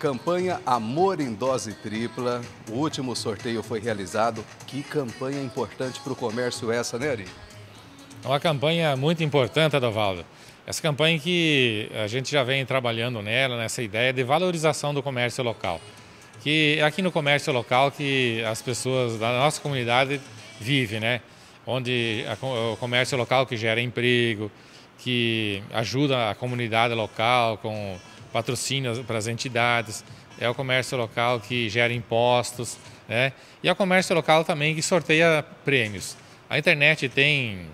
Campanha Amor em Dose Tripla. O último sorteio foi realizado. Que campanha importante para o comércio essa, né, Ari? É uma campanha muito importante, Adovaldo. Essa campanha que a gente já vem trabalhando nela, nessa ideia de valorização do comércio local. Que é aqui no comércio local que as pessoas da nossa comunidade vivem, né? Onde o comércio local que gera emprego, que ajuda a comunidade local com patrocínio para as entidades, é o comércio local que gera impostos, né? e é o comércio local também que sorteia prêmios. A internet tem,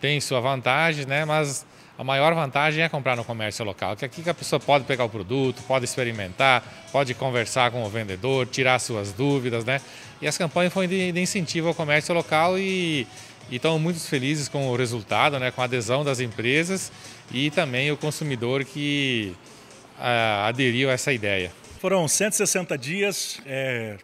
tem sua vantagem, né? mas a maior vantagem é comprar no comércio local, que é aqui que a pessoa pode pegar o produto, pode experimentar, pode conversar com o vendedor, tirar suas dúvidas, né? E as campanhas foram de, de incentivo ao comércio local e estão muito felizes com o resultado, né? Com a adesão das empresas e também o consumidor que aderiu a essa ideia. Foram 160 dias é,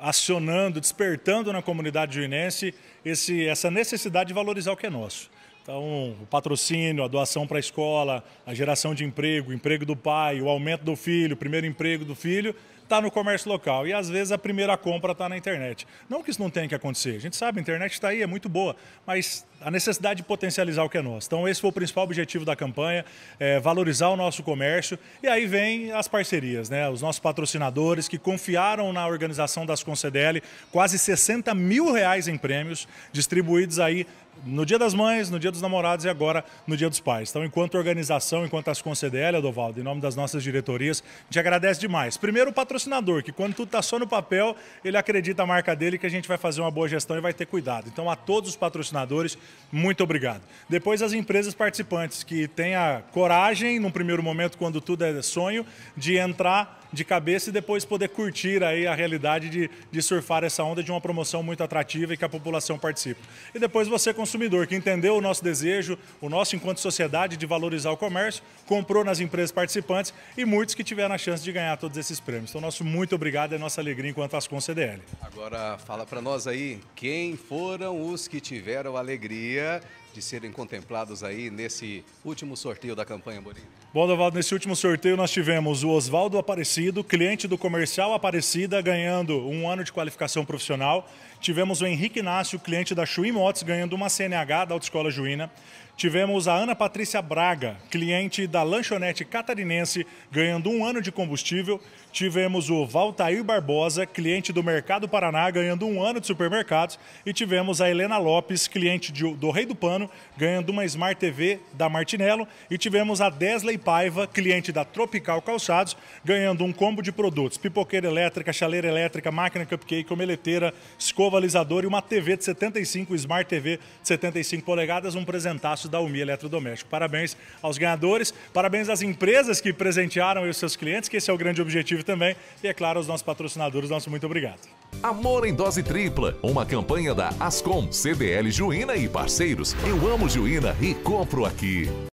acionando, despertando na comunidade juinense esse, essa necessidade de valorizar o que é nosso. Então, o patrocínio, a doação para a escola, a geração de emprego, o emprego do pai, o aumento do filho, o primeiro emprego do filho, está no comércio local e às vezes a primeira compra está na internet. Não que isso não tenha que acontecer, a gente sabe, a internet está aí, é muito boa, mas a necessidade de potencializar o que é nosso. Então esse foi o principal objetivo da campanha, é valorizar o nosso comércio e aí vem as parcerias, né? os nossos patrocinadores que confiaram na organização das Concedel quase 60 mil reais em prêmios, distribuídos aí no Dia das Mães, no Dia dos Namorados e agora no Dia dos Pais. Então, enquanto organização, enquanto as Concedélia, Dovaldo, em nome das nossas diretorias, a gente agradece demais. Primeiro, o patrocinador, que quando tudo está só no papel, ele acredita a marca dele que a gente vai fazer uma boa gestão e vai ter cuidado. Então, a todos os patrocinadores, muito obrigado. Depois, as empresas participantes, que têm a coragem, num primeiro momento, quando tudo é sonho, de entrar de cabeça e depois poder curtir aí a realidade de, de surfar essa onda de uma promoção muito atrativa e que a população participa. E depois você consumidor que entendeu o nosso desejo, o nosso enquanto sociedade de valorizar o comércio, comprou nas empresas participantes e muitos que tiveram a chance de ganhar todos esses prêmios. Então, nosso muito obrigado e é nossa alegria enquanto Ascom CDL. Agora, fala para nós aí, quem foram os que tiveram a alegria de serem contemplados aí nesse último sorteio da campanha Bonini? Bom, Dovaldo, nesse último sorteio nós tivemos o Oswaldo Aparecido, cliente do Comercial Aparecida, ganhando um ano de qualificação profissional. Tivemos o Henrique Inácio, cliente da Chui Motos, ganhando uma CNH da Autoescola Juína. Tivemos a Ana Patrícia Braga, cliente da lanchonete catarinense, ganhando um ano de combustível. Tivemos o Valtair Barbosa, cliente do Mercado Paraná, ganhando um ano de supermercados. E tivemos a Helena Lopes, cliente de, do Rei do Pano, ganhando uma Smart TV da Martinello. E tivemos a Desley Paiva, cliente da Tropical Calçados, ganhando um combo de produtos: pipoqueira elétrica, chaleira elétrica, máquina cupcake, omeleteira, escova alisadora e uma TV de 75 Smart TV 75 polegadas, um presentaço da Umi Eletrodoméstico. Parabéns aos ganhadores, parabéns às empresas que presentearam os seus clientes, que esse é o grande objetivo também, e é claro aos nossos patrocinadores, nosso muito obrigado. Amor em dose tripla, uma campanha da Ascom, CDL Juína e parceiros. Eu amo Juína e compro aqui.